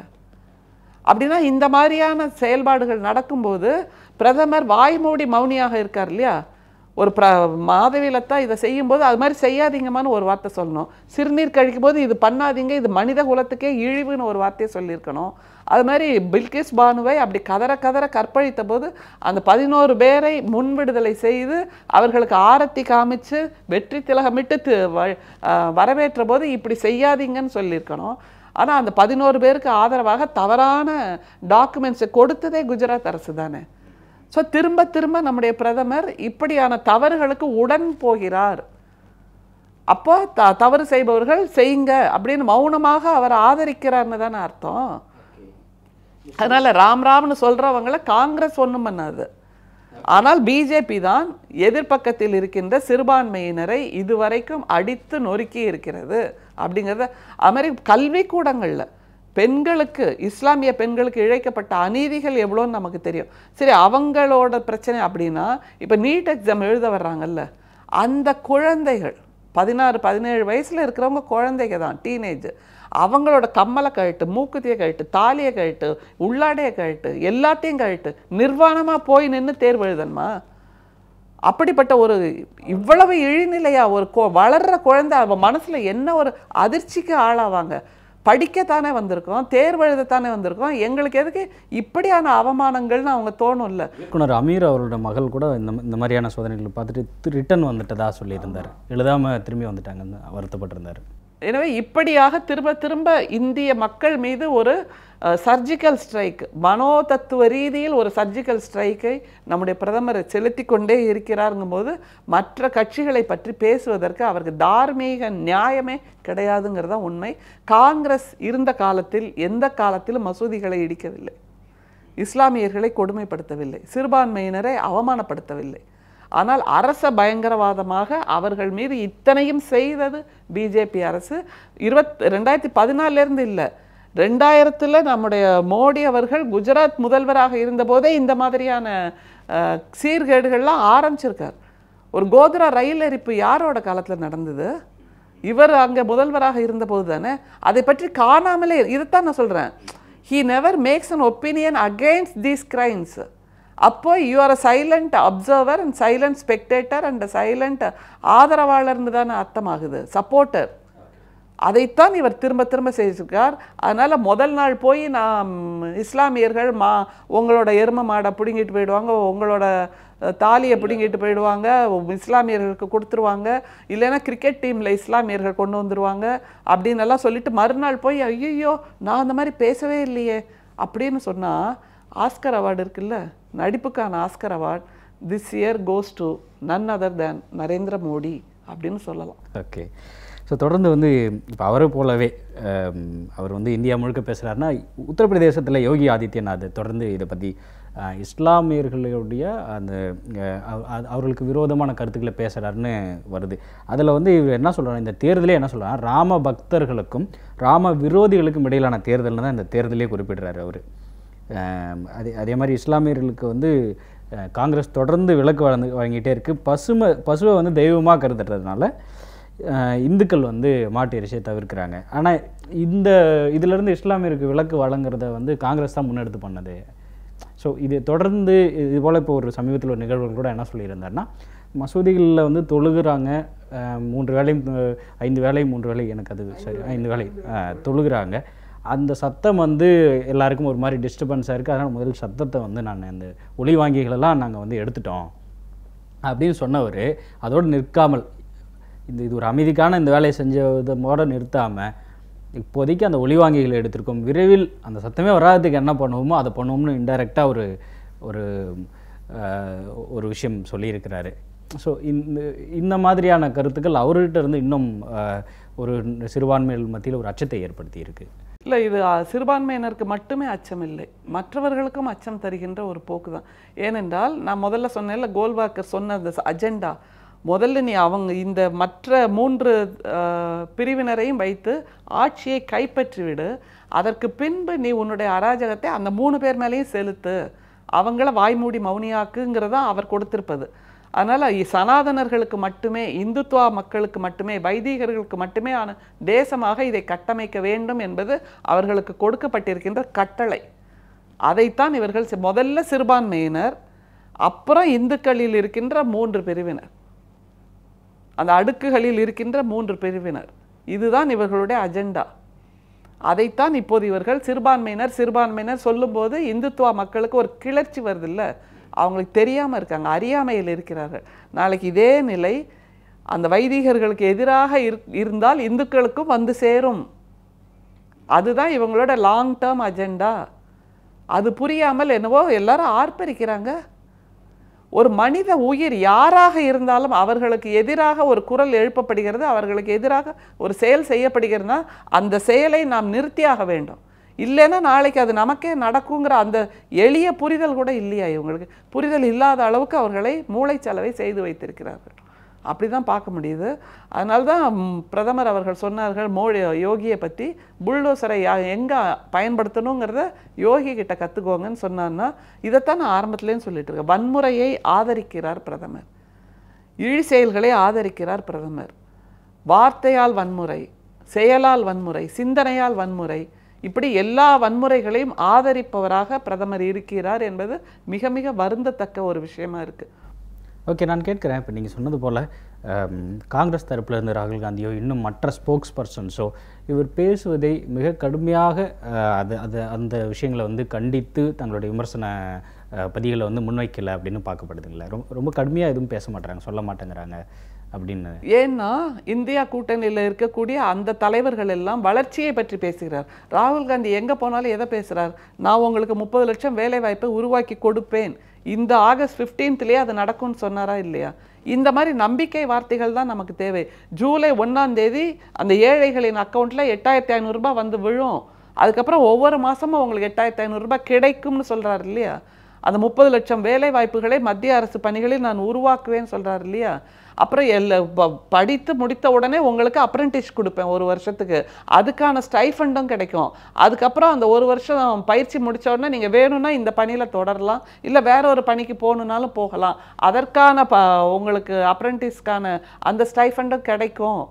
அப்படின்னா இந்த மாதிரியான செயல்பாடுகள் நடக்கும்போது பிரதமர் வாய்மூடி மௌனியாக இருக்கார் இல்லையா ஒரு ப்ர மாதவியிலத்தான் இதை செய்யும்போது அது மாதிரி செய்யாதீங்கம்மான்னு ஒரு வார்த்தை சொல்லணும் சிறுநீர் கழிக்கும் போது இது பண்ணாதீங்க இது மனித குலத்துக்கே இழிவுன்னு ஒரு வார்த்தையை சொல்லியிருக்கணும் அது மாதிரி பில்கிஸ் பானுவை அப்படி கதற கதற கற்பழித்த போது அந்த பதினோரு பேரை முன் விடுதலை செய்து அவர்களுக்கு ஆரத்தி காமிச்சு வெற்றி திலகமிட்டு வரவேற்ற போது இப்படி செய்யாதீங்கன்னு சொல்லியிருக்கணும் ஆனால் அந்த பதினோரு பேருக்கு ஆதரவாக தவறான டாக்குமெண்ட்ஸை கொடுத்ததே குஜராத் அரசு தானே ஸோ திரும்ப திரும்ப நம்முடைய பிரதமர் இப்படியான தவறுகளுக்கு உடன் போகிறார் அப்போ த தவறு செய்பவர்கள் செய்யுங்க அப்படின்னு மௌனமாக அவர் ஆதரிக்கிறார்னு தானே அர்த்தம் அதனால் ராம் ராம்னு சொல்கிறவங்கள காங்கிரஸ் ஒன்றும் பண்ணாது ஆனால் பிஜேபி தான் எதிர்பக்கத்தில் இருக்கின்ற சிறுபான்மையினரை இதுவரைக்கும் அடித்து நொறுக்கி இருக்கிறது அப்படிங்கிறத கல்வி கல்விக்கூடங்களில் பெண்களுக்கு இஸ்லாமிய பெண்களுக்கு இழைக்கப்பட்ட அநீதிகள் எவ்வளோன்னு நமக்கு தெரியும் சரி அவங்களோட பிரச்சனை அப்படின்னா இப்போ நீட் எக்ஸாம் எழுத வர்றாங்கல்ல அந்த குழந்தைகள் பதினாறு பதினேழு வயசில் இருக்கிறவங்க குழந்தைங்க தான் டீனேஜ் அவங்களோட கம்மலை கழட்டு மூக்குத்தியை கழட்டு தாலியை கழட்டு உள்ளாடையை கழட்டு எல்லாத்தையும் கழட்டு நிர்வாணமாக போய் நின்று தேர்வு எழுதணுமா அப்படிப்பட்ட ஒரு இவ்வளவு இழிநிலையாக ஒரு வளர்ற வளர்கிற குழந்தை அவ மனசில் என்ன ஒரு அதிர்ச்சிக்கு ஆளாவாங்க படிக்கத்தானே வந்திருக்கோம் தேர்வெழுதத்தானே வந்திருக்கோம் எங்களுக்கு எதுக்கு இப்படியான அவமானங்கள்னு அவங்க தோணும் இல்லை இயக்குனர் அமீர் அவரோட மகள் கூட இந்த இந்த மாதிரியான சோதனைகளை பார்த்துட்டு ரிட்டன் வந்துட்டதா சொல்லியிருந்தார் எழுதாமல் திரும்பி வந்துட்டாங்கன்னு வருத்தப்பட்டிருந்தார் எனவே இப்படியாக திரும்ப திரும்ப இந்திய மக்கள் மீது ஒரு சர்ஜிக்கல் ஸ்ட்ரைக் மனோ தத்துவ ரீதியில் ஒரு சர்ஜிக்கல் ஸ்ட்ரைக்கை நம்முடைய பிரதமர் செலுத்தி கொண்டே இருக்கிறாருங்கும் போது மற்ற கட்சிகளை பற்றி பேசுவதற்கு அவருக்கு தார்மீக நியாயமே கிடையாதுங்கிறது தான் உண்மை காங்கிரஸ் இருந்த காலத்தில் எந்த காலத்திலும் மசூதிகளை இடிக்கவில்லை இஸ்லாமியர்களை கொடுமைப்படுத்தவில்லை சிறுபான்மையினரை அவமானப்படுத்தவில்லை ஆனால் அரச பயங்கரவாதமாக அவர்கள் மீது இத்தனையும் செய்தது பிஜேபி அரசு இருபத் ரெண்டாயிரத்தி பதினாலேருந்து இல்லை ரெண்டாயிரத்தில் நம்முடைய மோடி அவர்கள் குஜராத் முதல்வராக இருந்தபோதே இந்த மாதிரியான சீர்கேடுகள்லாம் ஆரம்பிச்சிருக்கார் ஒரு கோத்ரா ரயில் எரிப்பு யாரோட காலத்தில் நடந்தது இவர் அங்கே முதல்வராக இருந்தபோது தானே அதை பற்றி காணாமலே இதைத்தான் நான் சொல்கிறேன் he never makes an opinion against these crimes அப்போ you are a silent observer and silent spectator and silent ஆதரவாளர்னு தானே அர்த்தமாகுது சப்போர்ட்டர் அதைத்தான் இவர் திரும்ப திரும்ப செய்திருக்கார் அதனால் முதல் நாள் போய் நான் இஸ்லாமியர்கள் மா உங்களோட எரும மாடை பிடுங்கிட்டு போயிடுவாங்க உங்களோட தாலியை பிடுங்கிட்டு போயிடுவாங்க இஸ்லாமியர்களுக்கு கொடுத்துருவாங்க இல்லைன்னா கிரிக்கெட் டீமில் இஸ்லாமியர்கள் கொண்டு வந்துடுவாங்க அப்படின்னு எல்லாம் சொல்லிட்டு மறுநாள் போய் ஐயோ நான் அந்த மாதிரி பேசவே இல்லையே அப்படின்னு சொன்னால் ஆஸ்கர் அவார்டு இருக்குல்ல நடிப்புக்கான Oscar award this year goes to none other than Narendra Modi அப்படின்னு சொல்லலாம் ஓகே ஸோ தொடர்ந்து வந்து இப்போ அவரை போலவே um, அவர் வந்து இந்தியா முழுக்க பேசுகிறாருன்னா உத்தரப்பிரதேசத்தில் யோகி ஆதித்யநாத் தொடர்ந்து இதை பற்றி இஸ்லாமியர்களுடைய அந்த அவர்களுக்கு விரோதமான கருத்துக்களை பேசுகிறாருன்னு வருது அதில் வந்து இவர் என்ன சொல்கிறாங்க இந்த தேர்தலே என்ன சொல்கிறாங்க ராம பக்தர்களுக்கும் ராம விரோதிகளுக்கும் இடையிலான தேர்தல்னு தான் இந்த தேர்தலே குறிப்பிடுறாரு அவர் அதே அதே மாதிரி இஸ்லாமியர்களுக்கு வந்து காங்கிரஸ் தொடர்ந்து விலக்கு வளர்ந்து வழங்கிட்டே இருக்குது பசுமை பசுவை வந்து தெய்வமாக கருதுறதுனால இந்துக்கள் வந்து மாட்டு இறைச்சியை தவிர்க்கிறாங்க ஆனால் இந்த இதிலிருந்து இஸ்லாமியருக்கு விலக்கு வழங்குறத வந்து காங்கிரஸ் தான் முன்னெடுத்து பண்ணது ஸோ இது தொடர்ந்து இது போல் இப்போ ஒரு சமீபத்தில் ஒரு நிகழ்வுகள் கூட என்ன சொல்லியிருந்தாருன்னா மசூதிகளில் வந்து தொழுகிறாங்க மூன்று வேலையும் ஐந்து வேலையும் மூன்று வேலை எனக்கு அது சரி ஐந்து வேலை தொழுகிறாங்க அந்த சத்தம் வந்து எல்லாருக்கும் ஒரு மாதிரி டிஸ்டர்பன்ஸாக இருக்குது அதனால் முதல் சத்தத்தை வந்து நான் அந்த வாங்கிகளெல்லாம் நாங்கள் வந்து எடுத்துட்டோம் அப்படின்னு சொன்னவர் அதோடு நிற்காமல் இந்த இது ஒரு அமைதிக்கான இந்த வேலையை செஞ்சதோட நிறுத்தாமல் இப்போதைக்கு அந்த ஒளிவாங்கிகளை எடுத்திருக்கோம் விரைவில் அந்த சத்தமே வராததுக்கு என்ன பண்ணுவோமோ அதை பண்ணுவோம்னு இன்டைரக்டாக ஒரு ஒரு ஒரு விஷயம் சொல்லியிருக்கிறாரு ஸோ இந்த இந்த மாதிரியான கருத்துக்கள் அவர்கிட்ட இருந்து இன்னும் ஒரு சிறுபான்மைகள் மத்தியில் ஒரு அச்சத்தை ஏற்படுத்தியிருக்கு இல்லை இது சிறுபான்மையினருக்கு மட்டுமே அச்சம் இல்லை மற்றவர்களுக்கும் அச்சம் தருகின்ற ஒரு போக்கு தான் ஏனென்றால் நான் முதல்ல சொன்னேன்ல கோல்வாக்கர் சொன்ன அந்த அஜெண்டா முதல்ல நீ அவங்க இந்த மற்ற மூன்று பிரிவினரையும் வைத்து ஆட்சியை கைப்பற்றிவிடு அதற்கு பின்பு நீ உன்னுடைய அராஜகத்தை அந்த மூணு பேர் மேலேயும் செலுத்து அவங்கள வாய்மூடி மௌனியாக்குங்கிறதான் அவர் கொடுத்திருப்பது அதனால் சனாதனர்களுக்கு மட்டுமே இந்துத்துவா மக்களுக்கு மட்டுமே வைதிகர்களுக்கு மட்டுமே ஆன தேசமாக இதை கட்டமைக்க வேண்டும் என்பது அவர்களுக்கு கொடுக்கப்பட்டிருக்கின்ற கட்டளை அதைத்தான் இவர்கள் முதல்ல சிறுபான்மையினர் அப்புறம் இந்துக்களில் இருக்கின்ற மூன்று பிரிவினர் அந்த அடுக்குகளில் இருக்கின்ற மூன்று பிரிவினர் இதுதான் இவர்களுடைய அஜெண்டா அதைத்தான் இப்போது இவர்கள் சிறுபான்மையினர் சிறுபான்மையினர் சொல்லும்போது இந்துத்துவா மக்களுக்கு ஒரு கிளர்ச்சி வருது இல்லை அவங்களுக்கு தெரியாமல் இருக்காங்க அறியாமையில் இருக்கிறார்கள் நாளைக்கு இதே நிலை அந்த வைதிகர்களுக்கு எதிராக இருந்தால் இந்துக்களுக்கும் வந்து சேரும் அதுதான் இவங்களோட லாங் டேர்ம் அஜெண்டா அது புரியாமல் என்னவோ எல்லாரும் ஆர்ப்பரிக்கிறாங்க ஒரு மனித உயிர் யாராக இருந்தாலும் அவர்களுக்கு எதிராக ஒரு குரல் எழுப்பப்படுகிறது அவர்களுக்கு எதிராக ஒரு செயல் செய்யப்படுகிறதுனா அந்த செயலை நாம் நிறுத்தியாக வேண்டும் இல்லைன்னா நாளைக்கு அது நமக்கே நடக்குங்கிற அந்த எளிய புரிதல் கூட இல்லையா இவங்களுக்கு புரிதல் இல்லாத அளவுக்கு அவர்களை மூளைச்சலவை செய்து வைத்திருக்கிறார்கள் அப்படி தான் பார்க்க முடியுது அதனால தான் பிரதமர் அவர்கள் சொன்னார்கள் மோடி யோகியை பற்றி புல்டோசரை எங்கே பயன்படுத்தணுங்கிறத யோகி கிட்ட கற்றுக்கோங்கன்னு சொன்னான்னா இதைத்தான் நான் ஆரம்பத்துலேயும் சொல்லிட்டு இருக்கேன் வன்முறையை ஆதரிக்கிறார் பிரதமர் இழி செயல்களை ஆதரிக்கிறார் பிரதமர் வார்த்தையால் வன்முறை செயலால் வன்முறை சிந்தனையால் வன்முறை இப்படி எல்லா வன்முறைகளையும் ஆதரிப்பவராக பிரதமர் இருக்கிறார் என்பது மிக மிக வருந்தத்தக்க ஒரு விஷயமா இருக்குது ஓகே நான் கேட்குறேன் இப்போ நீங்கள் சொன்னது போல் காங்கிரஸ் தரப்பில் இருந்து ராகுல் காந்தியோ இன்னும் மற்ற ஸ்போக்ஸ் பர்சன்ஸோ இவர் பேசுவதை மிக கடுமையாக அது அது அந்த விஷயங்களை வந்து கண்டித்து தங்களுடைய விமர்சன பதிகளை வந்து முன்வைக்கலை அப்படின்னு பார்க்கப்படுதுங்களே ரொம்ப ரொம்ப கடுமையாக எதுவும் பேச மாட்டேறாங்க சொல்ல மாட்டேங்கிறாங்க அப்படின்னு ஏன்னா இந்தியா கூட்டணியில் இருக்கக்கூடிய அந்த தலைவர்கள் எல்லாம் வளர்ச்சியை பற்றி பேசுகிறார் ராகுல் காந்தி எங்கே போனாலும் எதை பேசுகிறார் நான் உங்களுக்கு முப்பது லட்சம் வேலைவாய்ப்பை உருவாக்கி கொடுப்பேன் இந்த ஆகஸ்ட் ஃபிஃப்டீன்த்லேயே அது நடக்கும்னு சொன்னாரா இல்லையா இந்த மாதிரி நம்பிக்கை வார்த்தைகள் தான் நமக்கு தேவை ஜூலை ஒன்றாம் தேதி அந்த ஏழைகளின் அக்கௌண்ட்டில் எட்டாயிரத்தி ஐநூறுரூபா வந்து விழும் அதுக்கப்புறம் ஒவ்வொரு மாதமும் உங்களுக்கு எட்டாயிரத்தி ஐநூறுரூபா கிடைக்கும்னு சொல்கிறார் இல்லையா அந்த முப்பது லட்சம் வேலை வாய்ப்புகளை மத்திய அரசு பணிகளில் நான் உருவாக்குவேன்னு சொல்கிறார் இல்லையா அப்புறம் எல்ல படித்து முடித்த உடனே உங்களுக்கு அப்ரண்டிஸ் கொடுப்பேன் ஒரு வருஷத்துக்கு அதுக்கான ஸ்டைஃபண்டும் கிடைக்கும் அதுக்கப்புறம் அந்த ஒரு வருஷம் பயிற்சி முடித்த உடனே நீங்கள் வேணும்னா இந்த பணியில் தொடரலாம் இல்லை வேற ஒரு பணிக்கு போகணுன்னாலும் போகலாம் அதற்கான ப உங்களுக்கு அப்ரண்டிஸ்க்கான அந்த ஸ்டைஃபண்டும் கிடைக்கும்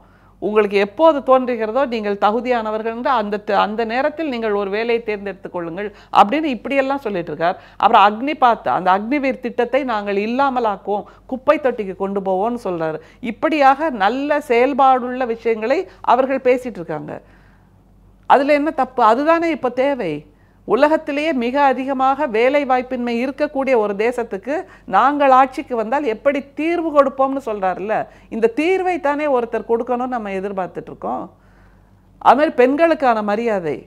உங்களுக்கு எப்போது தோன்றுகிறதோ நீங்கள் தகுதியானவர்கள் என்று அந்த அந்த நேரத்தில் நீங்கள் ஒரு வேலையை தேர்ந்தெடுத்து கொள்ளுங்கள் அப்படின்னு இப்படியெல்லாம் சொல்லிட்டு இருக்கார் அப்புறம் அக்னி பார்த்து அந்த அக்னிவீர் திட்டத்தை நாங்கள் இல்லாமலாக்குவோம் குப்பை தொட்டிக்கு கொண்டு போவோம்னு சொல்கிறாரு இப்படியாக நல்ல செயல்பாடுள்ள விஷயங்களை அவர்கள் பேசிகிட்டு இருக்காங்க அதில் என்ன தப்பு அதுதானே இப்போ தேவை உலகத்திலேயே மிக அதிகமாக வேலை வாய்ப்பின்மை இருக்கக்கூடிய ஒரு தேசத்துக்கு நாங்கள் ஆட்சிக்கு வந்தால் எப்படி தீர்வு கொடுப்போம்னு சொல்கிறாருல்ல இந்த தீர்வை தானே ஒருத்தர் கொடுக்கணும்னு நம்ம எதிர்பார்த்துட்ருக்கோம் அதுமாதிரி பெண்களுக்கான மரியாதை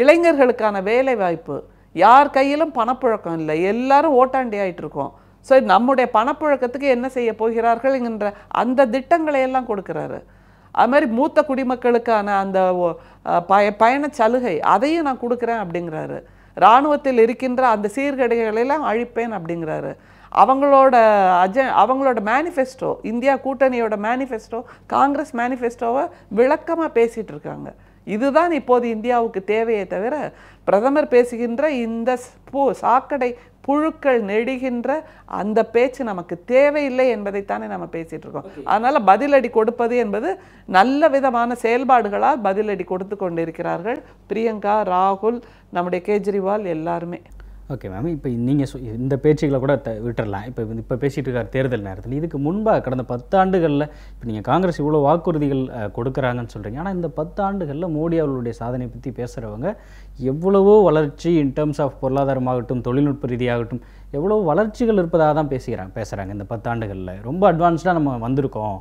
இளைஞர்களுக்கான வேலை வாய்ப்பு யார் கையிலும் பணப்புழக்கம் இல்லை எல்லாரும் ஓட்டாண்டி இருக்கோம் ஸோ நம்முடைய பணப்புழக்கத்துக்கு என்ன செய்ய போகிறார்கள் என்கின்ற அந்த திட்டங்களை எல்லாம் கொடுக்குறாரு அது மாதிரி மூத்த குடிமக்களுக்கான அந்த பய பயண சலுகை அதையும் நான் கொடுக்குறேன் அப்படிங்கிறாரு இராணுவத்தில் இருக்கின்ற அந்த சீர்கடைகளெல்லாம் அழிப்பேன் அப்படிங்கிறாரு அவங்களோட அஜ அவங்களோட மேனிஃபெஸ்டோ இந்தியா கூட்டணியோட மேனிஃபெஸ்டோ காங்கிரஸ் மேனிஃபெஸ்டோவை விளக்கமாக பேசிகிட்டு இருக்காங்க இதுதான் இப்போது இந்தியாவுக்கு தேவையே தவிர பிரதமர் பேசுகின்ற இந்த பூ சாக்கடை புழுக்கள் நெடுகின்ற அந்த பேச்சு நமக்கு தேவையில்லை என்பதைத்தானே நம்ம பேசிகிட்டு இருக்கோம் அதனால் பதிலடி கொடுப்பது என்பது நல்ல விதமான செயல்பாடுகளால் பதிலடி கொடுத்து கொண்டிருக்கிறார்கள் பிரியங்கா ராகுல் நம்முடைய கேஜ்ரிவால் எல்லாருமே ஓகே மேம் இப்போ நீங்கள் இந்த பேச்சுகளை கூட த விட்டுறலாம் இப்போ இப்போ பேசிகிட்டு இருக்கார் தேர்தல் நேரத்தில் இதுக்கு முன்பாக கடந்த பத்தாண்டுகளில் இப்போ நீங்கள் காங்கிரஸ் இவ்வளோ வாக்குறுதிகள் கொடுக்குறாங்கன்னு சொல்கிறீங்க ஆனால் இந்த பத்தாண்டுகளில் மோடி அவர்களுடைய சாதனை பற்றி பேசுகிறவங்க எவ்வளவோ வளர்ச்சி இன் டேர்ம்ஸ் ஆஃப் பொருளாதாரமாகட்டும் தொழில்நுட்ப ரீதியாகட்டும் எவ்வளோ வளர்ச்சிகள் இருப்பதாக தான் பேசுகிறாங்க பேசுகிறாங்க இந்த பத்தாண்டுகளில் ரொம்ப அட்வான்ஸ்டாக நம்ம வந்திருக்கோம்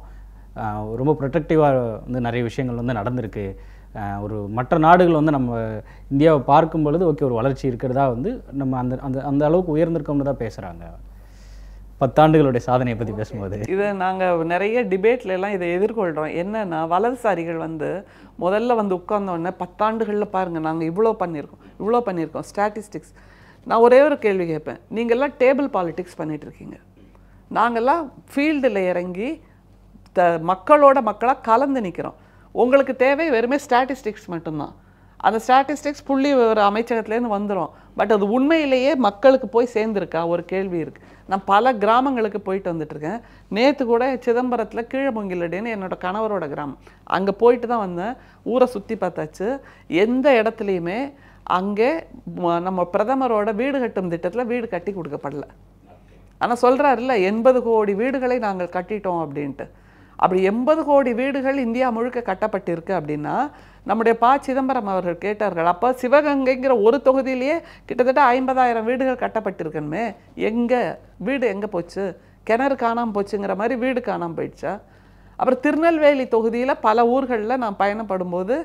ரொம்ப ப்ரொடக்டிவாக வந்து நிறைய விஷயங்கள் வந்து நடந்திருக்கு ஒரு மற்ற நாடுகள் வந்து நம்ம இந்தியாவை பார்க்கும் பொழுது ஓகே ஒரு வளர்ச்சி இருக்கிறதா வந்து நம்ம அந்த அந்த அந்த அளவுக்கு உயர்ந்திருக்கோம்னு தான் பேசுகிறாங்க பத்தாண்டுகளுடைய சாதனையை பற்றி பேசும்போது இதை நாங்கள் நிறைய டிபேட்ல எல்லாம் இதை எதிர்கொள்கிறோம் என்னென்னா வலதுசாரிகள் வந்து முதல்ல வந்து உட்கார்ந்தோடனே பத்தாண்டுகளில் பாருங்கள் நாங்கள் இவ்வளோ பண்ணியிருக்கோம் இவ்வளோ பண்ணியிருக்கோம் ஸ்டாட்டிஸ்டிக்ஸ் நான் ஒரே ஒரு கேள்வி கேட்பேன் நீங்கள்லாம் டேபிள் பாலிட்டிக்ஸ் பண்ணிகிட்ருக்கீங்க நாங்கள்லாம் ஃபீல்டில் இறங்கி த மக்களோட மக்களாக கலந்து நிற்கிறோம் உங்களுக்கு தேவை வெறுமே ஸ்டாட்டிஸ்டிக்ஸ் மட்டும்தான் அந்த ஸ்டாட்டிஸ்டிக்ஸ் புள்ளி விவர அமைச்சகத்துலேருந்து வந்துடும் பட் அது உண்மையிலேயே மக்களுக்கு போய் சேர்ந்துருக்கா ஒரு கேள்வி இருக்குது நான் பல கிராமங்களுக்கு போயிட்டு வந்துட்டுருக்கேன் நேற்று கூட சிதம்பரத்தில் கீழபொங்கிலடின்னு என்னோடய கணவரோட கிராமம் அங்கே போயிட்டு தான் வந்தேன் ஊரை சுற்றி பார்த்தாச்சு எந்த இடத்துலையுமே அங்கே நம்ம பிரதமரோட வீடு கட்டும் திட்டத்தில் வீடு கட்டி கொடுக்கப்படல ஆனால் சொல்கிறாருல்ல எண்பது கோடி வீடுகளை நாங்கள் கட்டிட்டோம் அப்படின்ட்டு அப்படி எண்பது கோடி வீடுகள் இந்தியா முழுக்க கட்டப்பட்டிருக்கு அப்படின்னா நம்முடைய பா சிதம்பரம் அவர்கள் கேட்டார்கள் அப்போ சிவகங்கைங்கிற ஒரு தொகுதியிலேயே கிட்டத்தட்ட ஐம்பதாயிரம் வீடுகள் கட்டப்பட்டிருக்கணுமே எங்கே வீடு எங்கே போச்சு கிணறு காணாமல் போச்சுங்கிற மாதிரி வீடு காணாமல் போயிடுச்சா அப்புறம் திருநெல்வேலி தொகுதியில் பல ஊர்களில் நான் பயணப்படும்போது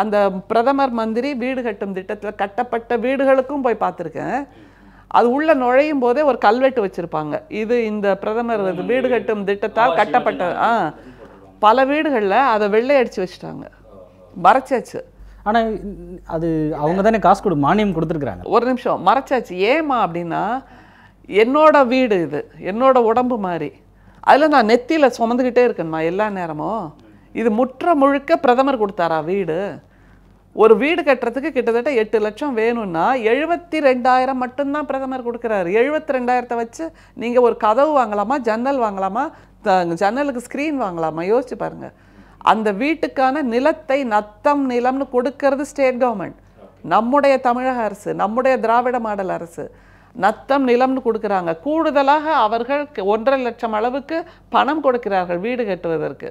அந்த பிரதமர் மந்திரி வீடு கட்டும் திட்டத்தில் கட்டப்பட்ட வீடுகளுக்கும் போய் பார்த்துருக்கேன் அது உள்ள நுழையும் போதே ஒரு கல்வெட்டு வச்சிருப்பாங்க இது இந்த பிரதமர் வீடு கட்டும் திட்டத்தால் கட்டப்பட்ட ஆ பல வீடுகளில் அதை வெள்ளையடிச்சு வச்சுட்டாங்க மறைச்சாச்சு ஆனால் அது அவங்க தானே காசு கொடு மானியம் கொடுத்துருக்குறாங்க ஒரு நிமிஷம் மறைச்சாச்சு ஏமா அப்படின்னா என்னோட வீடு இது என்னோட உடம்பு மாதிரி அதில் நான் நெத்தியில் சுமந்துக்கிட்டே இருக்கேன்மா எல்லா நேரமும் இது முற்ற முழுக்க பிரதமர் கொடுத்தாரா வீடு ஒரு வீடு கட்டுறதுக்கு கிட்டத்தட்ட எட்டு லட்சம் வேணும்னா எழுபத்தி ரெண்டாயிரம் மட்டும்தான் பிரதமர் கொடுக்குறாரு எழுபத்தி ரெண்டாயிரத்தை வச்சு நீங்கள் ஒரு கதவு வாங்கலாமா ஜன்னல் வாங்கலாமா ஜன்னலுக்கு ஸ்க்ரீன் வாங்கலாமா யோசிச்சு பாருங்க அந்த வீட்டுக்கான நிலத்தை நத்தம் நிலம்னு கொடுக்கறது ஸ்டேட் கவர்மெண்ட் நம்முடைய தமிழக அரசு நம்முடைய திராவிட மாடல் அரசு நத்தம் நிலம்னு கொடுக்குறாங்க கூடுதலாக அவர்கள் ஒன்றரை லட்சம் அளவுக்கு பணம் கொடுக்கிறார்கள் வீடு கட்டுவதற்கு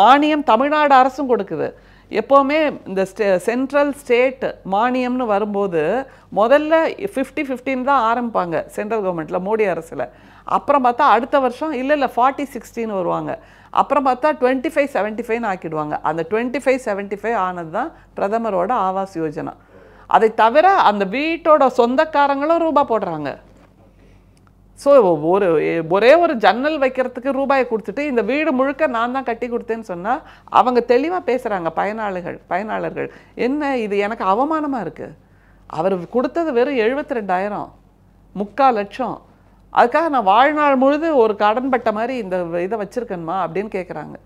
மானியம் தமிழ்நாடு அரசும் கொடுக்குது எப்போவுமே இந்த ஸ்டே சென்ட்ரல் ஸ்டேட் மானியம்னு வரும்போது முதல்ல ஃபிஃப்டி ஃபிஃப்டின் தான் ஆரம்பிப்பாங்க சென்ட்ரல் கவர்மெண்ட்டில் மோடி அரசில் அப்புறம் பார்த்தா அடுத்த வருஷம் இல்லை இல்லை ஃபார்ட்டி சிக்ஸ்டின்னு வருவாங்க அப்புறம் பார்த்தா டுவெண்ட்டி ஃபைவ் செவன்ட்டி ஃபைவ்னு ஆக்கிடுவாங்க அந்த டுவெண்ட்டி ஃபைவ் செவன்ட்டி ஃபைவ் ஆனது தான் பிரதமரோட ஆவாஸ் யோஜனா அதை தவிர அந்த வீட்டோட சொந்தக்காரங்களும் ரூபா போடுறாங்க ஸோ ஒரு ஒரே ஒரு ஜன்னல் வைக்கிறதுக்கு ரூபாயை கொடுத்துட்டு இந்த வீடு முழுக்க நான் தான் கட்டி கொடுத்தேன்னு சொன்னால் அவங்க தெளிவாக பேசுகிறாங்க பயனாளிகள் பயனாளர்கள் என்ன இது எனக்கு அவமானமாக இருக்குது அவர் கொடுத்தது வெறும் எழுபத்தி ரெண்டாயிரம் முக்கால் லட்சம் அதுக்காக நான் வாழ்நாள் முழுது ஒரு கடன் பட்ட மாதிரி இந்த இதை வச்சுருக்கணுமா அப்படின்னு கேட்குறாங்க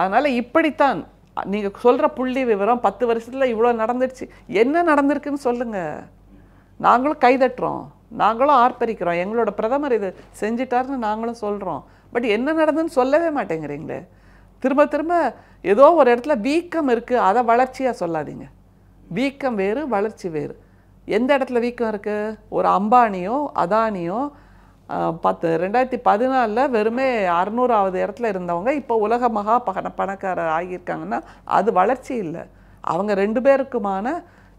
அதனால் இப்படித்தான் நீங்கள் சொல்கிற புள்ளி விவரம் பத்து வருஷத்தில் இவ்வளோ நடந்துடுச்சு என்ன நடந்திருக்குன்னு சொல்லுங்கள் நாங்களும் கைதட்டுறோம் நாங்களும் ஆர்ப்பரிக்கிறோம் எங்களோட பிரதமர் இது செஞ்சிட்டார்னு நாங்களும் சொல்கிறோம் பட் என்ன நடந்ததுன்னு சொல்லவே மாட்டேங்கிறீங்களே திரும்ப திரும்ப ஏதோ ஒரு இடத்துல வீக்கம் இருக்குது அதை வளர்ச்சியாக சொல்லாதீங்க வீக்கம் வேறு வளர்ச்சி வேறு எந்த இடத்துல வீக்கம் இருக்குது ஒரு அம்பானியோ அதானியோ பத்து ரெண்டாயிரத்தி பதினாலில் வெறுமே அறுநூறாவது இடத்துல இருந்தவங்க இப்போ உலக மகா பண பணக்காரர் ஆகியிருக்காங்கன்னா அது வளர்ச்சி இல்லை அவங்க ரெண்டு பேருக்குமான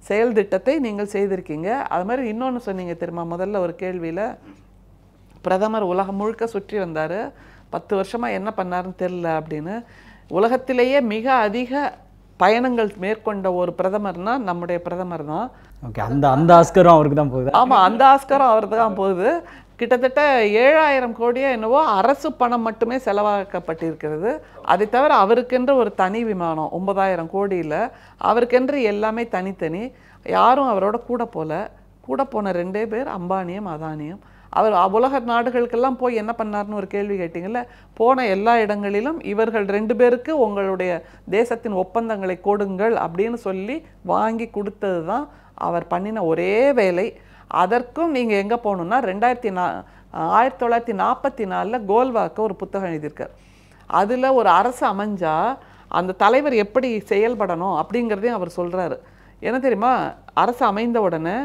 செயல் திட்டத்தை நீங்கள் செய்திருக்கீங்க அது மாதிரி இன்னொன்று சொன்னீங்க தெரியுமா முதல்ல ஒரு கேள்வியில் பிரதமர் உலகம் முழுக்க சுற்றி வந்தார் பத்து வருஷமாக என்ன பண்ணாருன்னு தெரில அப்படின்னு உலகத்திலேயே மிக அதிக பயணங்கள் மேற்கொண்ட ஒரு பிரதமர்னா நம்முடைய பிரதமர் தான் ஓகே அந்த அந்த ஆஸ்கரும் அவருக்கு தான் போகுது ஆமாம் அந்த ஆஸ்கரும் அவருக்கு தான் போகுது கிட்டத்தட்ட ஏழாயிரம் கோடியோ என்னவோ அரசு பணம் மட்டுமே செலவாக்கப்பட்டிருக்கிறது அதை தவிர அவருக்கென்று ஒரு தனி விமானம் ஒன்பதாயிரம் கோடியில் அவருக்கென்று எல்லாமே தனித்தனி யாரும் அவரோட கூட போல கூட போன ரெண்டே பேர் அம்பானியும் அதானியும் அவர் உலக நாடுகளுக்கெல்லாம் போய் என்ன பண்ணார்னு ஒரு கேள்வி கேட்டிங்கல்ல போன எல்லா இடங்களிலும் இவர்கள் ரெண்டு பேருக்கு உங்களுடைய தேசத்தின் ஒப்பந்தங்களை கொடுங்கள் அப்படின்னு சொல்லி வாங்கி கொடுத்தது தான் அவர் பண்ணின ஒரே வேலை அதற்கும் நீங்கள் எங்கே போகணுன்னா ரெண்டாயிரத்தி நா ஆயிரத்தி தொள்ளாயிரத்தி நாற்பத்தி நாலில் கோல்வாக்க ஒரு புத்தகம் எழுதியிருக்கார் அதில் ஒரு அரசு அமைஞ்சால் அந்த தலைவர் எப்படி செயல்படணும் அப்படிங்கிறதையும் அவர் சொல்கிறாரு என்ன தெரியுமா அரசு அமைந்த உடனே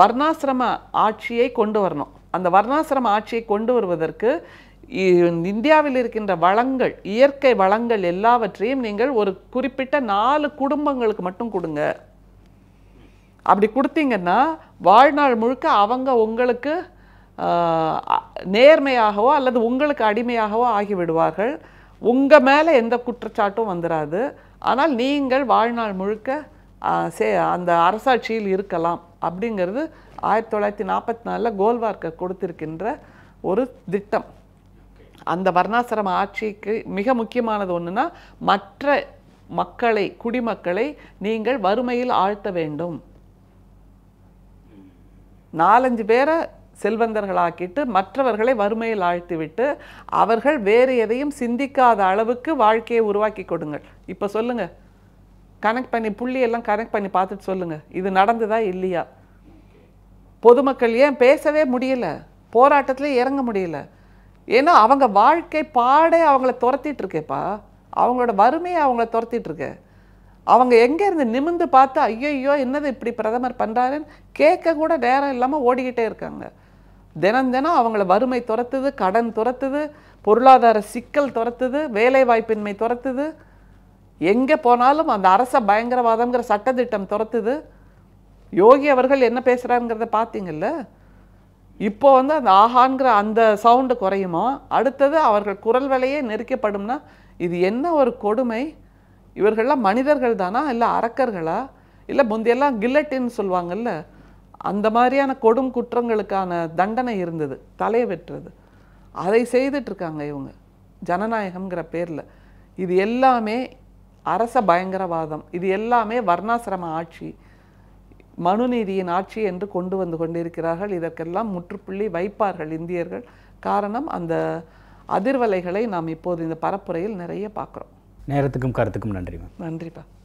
வர்ணாசிரம ஆட்சியை கொண்டு வரணும் அந்த வர்ணாசிரம ஆட்சியை கொண்டு வருவதற்கு இந்தியாவில் இருக்கின்ற வளங்கள் இயற்கை வளங்கள் எல்லாவற்றையும் நீங்கள் ஒரு குறிப்பிட்ட நாலு குடும்பங்களுக்கு மட்டும் கொடுங்க அப்படி கொடுத்தீங்கன்னா வாழ்நாள் முழுக்க அவங்க உங்களுக்கு நேர்மையாகவோ அல்லது உங்களுக்கு அடிமையாகவோ ஆகிவிடுவார்கள் உங்கள் மேலே எந்த குற்றச்சாட்டும் வந்துடாது ஆனால் நீங்கள் வாழ்நாள் முழுக்க சே அந்த அரசாட்சியில் இருக்கலாம் அப்படிங்கிறது ஆயிரத்தி தொள்ளாயிரத்தி நாற்பத்தி நாலில் கோல்வார்க்கர் கொடுத்திருக்கின்ற ஒரு திட்டம் அந்த வர்ணாசிரம ஆட்சிக்கு மிக முக்கியமானது ஒன்றுனா மற்ற மக்களை குடிமக்களை நீங்கள் வறுமையில் ஆழ்த்த வேண்டும் நாலஞ்சு பேரை செல்வந்தர்களாக்கிட்டு மற்றவர்களை வறுமையில் ஆழ்த்திவிட்டு அவர்கள் வேறு எதையும் சிந்திக்காத அளவுக்கு வாழ்க்கையை உருவாக்கி கொடுங்கள் இப்போ சொல்லுங்கள் கனெக்ட் பண்ணி புள்ளியெல்லாம் கனெக்ட் பண்ணி பார்த்துட்டு சொல்லுங்கள் இது நடந்ததா இல்லையா பொதுமக்கள் ஏன் பேசவே முடியல போராட்டத்தில் இறங்க முடியல ஏன்னா அவங்க வாழ்க்கை பாடே அவங்கள துரத்திட்டு இருக்கேப்பா அவங்களோட வறுமையை அவங்கள துரத்திட்டு இருக்கேன் அவங்க எங்கேருந்து நிமிந்து பார்த்து ஐயோ என்னது இப்படி பிரதமர் பண்ணுறாருன்னு கேட்க கூட நேரம் இல்லாமல் ஓடிக்கிட்டே இருக்காங்க தினம் தினம் அவங்கள வறுமை துரத்துது கடன் துரத்துது பொருளாதார சிக்கல் துரத்துது வேலைவாய்ப்பின்மை துரத்துது எங்கே போனாலும் அந்த அரச பயங்கரவாதங்கிற சட்டத்திட்டம் துரத்துது யோகி அவர்கள் என்ன பேசுகிறாருங்கிறத பார்த்தீங்கல்ல இப்போ வந்து அந்த ஆஹான்கிற அந்த சவுண்டு குறையுமோ அடுத்தது அவர்கள் குரல் விலையே நெருக்கப்படும்னா இது என்ன ஒரு கொடுமை இவர்கள்லாம் மனிதர்கள் தானா இல்லை அரக்கர்களா இல்லை முந்தையெல்லாம் கில்லட்டின்னு சொல்லுவாங்கல்ல அந்த மாதிரியான கொடும் குற்றங்களுக்கான தண்டனை இருந்தது தலையை வெட்டுறது அதை செய்துட்ருக்காங்க இவங்க ஜனநாயகம்ங்கிற பேரில் இது எல்லாமே அரச பயங்கரவாதம் இது எல்லாமே வர்ணாசிரம ஆட்சி மனுநீதியின் ஆட்சி என்று கொண்டு வந்து கொண்டிருக்கிறார்கள் இதற்கெல்லாம் முற்றுப்புள்ளி வைப்பார்கள் இந்தியர்கள் காரணம் அந்த அதிர்வலைகளை நாம் இப்போது இந்த பரப்புரையில் நிறைய பார்க்குறோம் நேரத்துக்கும் கருத்துக்கும் நன்றி மேம் நன்றிப்பா